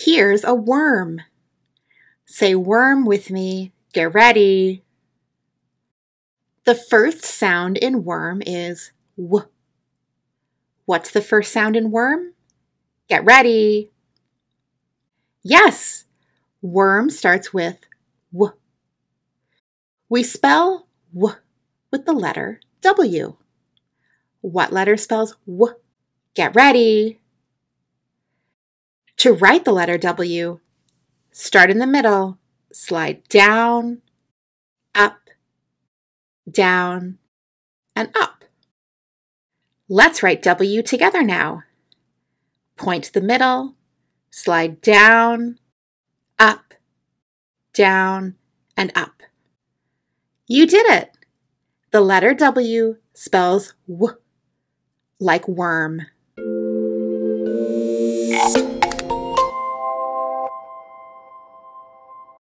Here's a worm. Say worm with me. Get ready. The first sound in worm is w. What's the first sound in worm? Get ready. Yes, worm starts with w. We spell w with the letter W. What letter spells w? Get ready. To write the letter W, start in the middle, slide down, up, down, and up. Let's write W together now. Point the middle, slide down, up, down, and up. You did it! The letter W spells W, like worm.